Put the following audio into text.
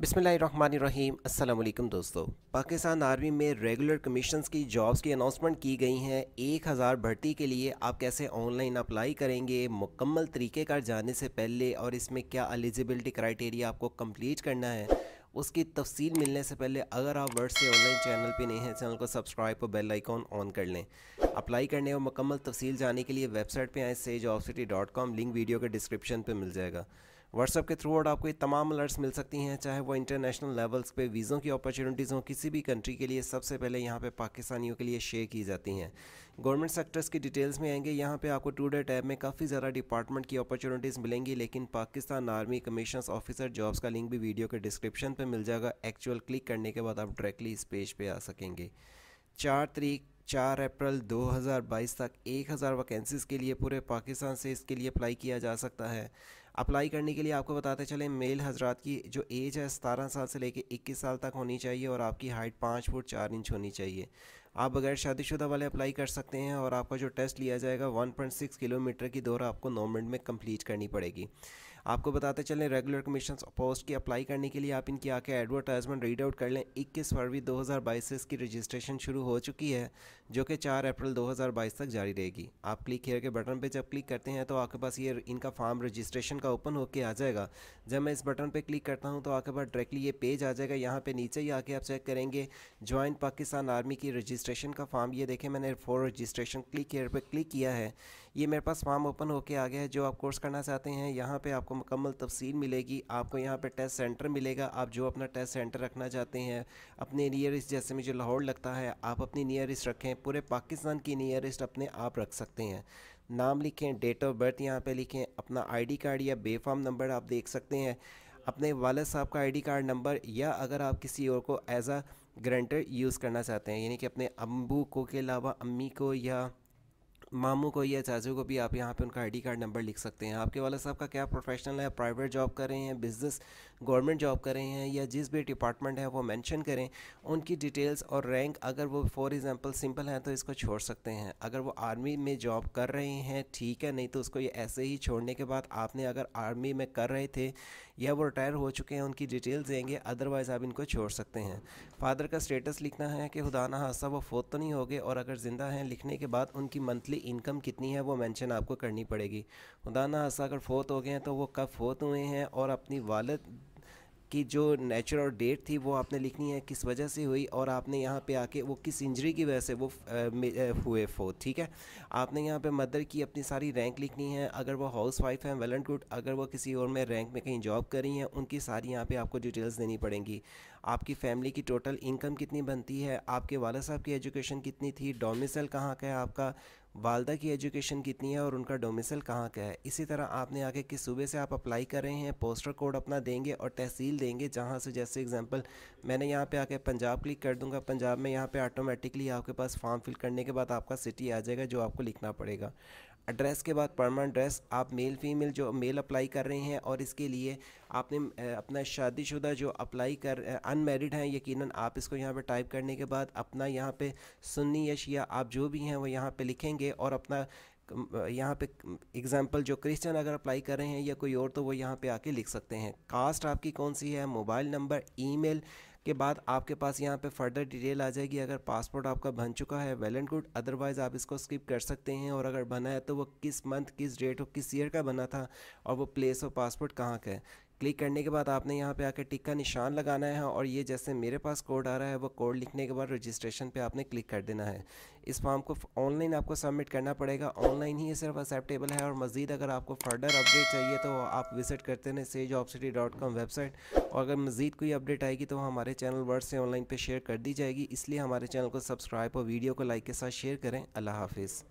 बिसमीम अल्लाम दोस्तों पाकिस्तान आर्मी में रेगुलर कमीशन की जॉब्स की अनाउंसमेंट की गई हैं एक हज़ार भर्ती के लिए आप कैसे ऑनलाइन अप्लाई करेंगे मुकम्मल तरीक़ेकार जाने से पहले और इसमें क्या एलिजिबिलिटी क्राइटेरिया आपको कम्प्लीट करना है उसकी तफसील मिलने से पहले अगर आप वर्ड से ऑनलाइन चैनल पर नहीं हैं चैनल को सब्सक्राइब और बेल आइकॉन ऑन कर लें अप्लाई करने और मुकम्मल तफसील जाने के लिए वेबसाइट पर आए से लिंक वीडियो के डिस्क्रिप्शन पर मिल जाएगा व्हाट्सअप के थ्रू आउट आपको ये तमाम अलर्ट्स मिल सकती हैं चाहे वो इंटरनेशनल लेवल्स पे वीज़ों की अपॉर्चुनिटीज़ हों किसी भी कंट्री के लिए सबसे पहले यहाँ पे पाकिस्तानियों के लिए शेयर की जाती हैं गवर्नमेंट सेक्टर्स की डिटेल्स में आएंगे यहाँ पे आपको टूडे टैब में काफ़ी ज़्यादा डिपार्टमेंट की अपॉर्चुनिटीज़ मिलेंगी लेकिन Pakistan army commission officer jobs का लिंक भी वीडियो के डिस्क्रिप्शन पर मिल जाएगा एक्चुअल क्लिक करने के बाद आप डायरेक्टली इस पेज पर आ सकेंगे चार तरीक चार अप्रैल 2022 तक 1000 वैकेंसीज़ के लिए पूरे पाकिस्तान से इसके लिए अप्लाई किया जा सकता है अप्लाई करने के लिए आपको बताते चले मेल हजरात की जो एज है सतारह साल से लेकर इक्कीस साल तक होनी चाहिए और आपकी हाइट पाँच फुट चार इंच होनी चाहिए आप बगैर शादीशुदा वाले अप्लाई कर सकते हैं और आपका जो टेस्ट लिया जाएगा 1.6 किलोमीटर की दौरा आपको नौ मिनट में कंप्लीट करनी पड़ेगी आपको बताते चलें रेगुलर कमीशन पोस्ट की अप्लाई करने के लिए आप इनकी आके एडवर्टाइजमेंट रीड आउट कर लें इक्कीस फरवरी दो की रजिस्ट्रेशन शुरू हो चुकी है जो कि चार अप्रैल दो तक जारी रहेगी आप क्लिक हेयर के बटन पर जब क्लिक करते हैं तो आपके पास ये इनका फार्म रजिस्ट्रेशन का ओपन होकर आ जाएगा जब मैं इस बटन पर क्लिक करता हूँ तो आपके पास डायरेक्टली ये पेज आ जाएगा यहाँ पर नीचे ही आके आप चेक करेंगे ज्वाइन पाकिस्तान आर्मी की रजिस्ट्रेशन रजिस्ट्रेशन का फॉर्म ये देखें मैंने फॉर रजिस्ट्रेशन क्लिक हेयर पे क्लिक किया है ये मेरे पास फॉर्म ओपन होके आ गया है जो आप कोर्स करना चाहते हैं यहाँ पे आपको मुकम्मल तफसील मिलेगी आपको यहाँ पे टेस्ट सेंटर मिलेगा आप जो अपना टेस्ट सेंटर रखना चाहते हैं अपने नियरेस्ट जैसे मुझे लाहौर लगता है आप अपनी नियरेस्ट रखें पूरे पाकिस्तान की नियरेस्ट अपने आप रख सकते हैं नाम लिखें डेट ऑफ बर्थ यहाँ पर लिखें अपना आई कार्ड या बेफाम नंबर आप देख सकते हैं अपने वालद साहब का आईडी कार्ड नंबर या अगर आप किसी और को एज आ ग्रेंटर यूज़ करना चाहते हैं यानी कि अपने अम्बू को के अलावा अम्मी को या मामू को या चाचू को भी आप यहाँ पे उनका आईडी कार्ड नंबर लिख सकते हैं आपके वाले साहब का क्या प्रोफेशनल है प्राइवेट जॉब कर रहे हैं बिज़नेस गवर्नमेंट जॉब कर रहे हैं या जिस भी डिपार्टमेंट है वो मेंशन करें उनकी डिटेल्स और रैंक अगर वो फॉर एग्जांपल सिंपल हैं तो इसको छोड़ सकते हैं अगर वो आर्मी में जॉब कर रहे हैं ठीक है नहीं तो उसको ये ऐसे ही छोड़ने के बाद आपने अगर आर्मी में कर रहे थे या वो रिटायर हो चुके हैं उनकी डिटेल्स देंगे अदरवाइज़ आप इनको छोड़ सकते हैं फादर का स्टेटस लिखना है कि खुदाना हादसा वो फोत तो नहीं हो गए और अगर ज़िंदा हैं लिखने के बाद उनकी मंथली इनकम कितनी है वो मैंशन आपको करनी पड़ेगी खुदाना हादसा अगर फोत हो गए हैं तो वो कब फोत हुए हैं और अपनी वालद कि जो नेचर और डेट थी वो आपने लिखनी है किस वजह से हुई और आपने यहाँ पे आके वो किस इंजरी की वजह से वो हुए फो ठीक है आपने यहाँ पे मदर की अपनी सारी रैंक लिखनी है अगर वो हाउस वाइफ हैं वेल एंड गुड अगर वो किसी और में रैंक में कहीं जॉब करी हैं उनकी सारी यहाँ पर आपको डिटेल्स देनी पड़ेंगी आपकी फैमिली की टोटल इनकम कितनी बनती है आपके वाला साहब की एजुकेशन कितनी थी डोमिसल कहाँ का है आपका वालदा की एजुकेशन कितनी है और उनका डोमिसल कहाँ का है इसी तरह आपने आगे किस सूबे से आप अप्लाई कर रहे हैं पोस्टर कोड अपना देंगे और तहसील देंगे जहाँ से जैसे एग्जांपल मैंने यहाँ पे आके पंजाब क्लिक कर दूँगा पंजाब में यहाँ पे ऑटोमेटिकली आपके पास फॉर्म फिल करने के बाद आपका सिटी आ जाएगा जो आपको लिखना पड़ेगा एड्रेस के बाद परमानेंट एड्रेस आप मेल फीमेल जो मेल अप्लाई कर रहे हैं और इसके लिए आपने अपना शादीशुदा जो अप्लाई कर अनमेरिड हैं यकीनन आप इसको यहाँ पर टाइप करने के बाद अपना यहाँ पे सुन्नी या शिया आप जो भी हैं वो यहाँ पे लिखेंगे और अपना यहाँ पे एग्जांपल जो क्रिश्चियन अगर अप्लाई कर रहे हैं या कोई और तो वो यहाँ पे आके लिख सकते हैं कास्ट आपकी कौन सी है मोबाइल नंबर ईमेल के बाद आपके पास यहाँ पे फर्दर डिटेल आ जाएगी अगर पासपोर्ट आपका बन चुका है वेल एंड गुड अदरवाइज़ आप इसको स्किप कर सकते हैं और अगर बना है तो वो किस मंथ किस डेट और किस ईयर का बना था और वो प्लेस और पासपोर्ट कहाँ का है क्लिक करने के बाद आपने यहाँ पे आके टिक का निशान लगाना है हाँ, और ये जैसे मेरे पास कोड आ रहा है वो कोड लिखने के बाद रजिस्ट्रेशन पे आपने क्लिक कर देना है इस फॉर्म को ऑनलाइन आपको सबमिट करना पड़ेगा ऑनलाइन ही ये सिर्फ एक्सेप्टेबल है और मज़ीद अगर आपको फर्दर अपडेट चाहिए तो आप विज़िट करते हैं sage of city dot com website और अगर मज़ीद कोई अपडेट आएगी तो हमारे चैनल वर्ड से ऑनलाइन पर शेयर कर दी जाएगी इसलिए हमारे चैनल को सब्सक्राइब और वीडियो को लाइक के साथ शेयर करें अल्लाह हाफिज़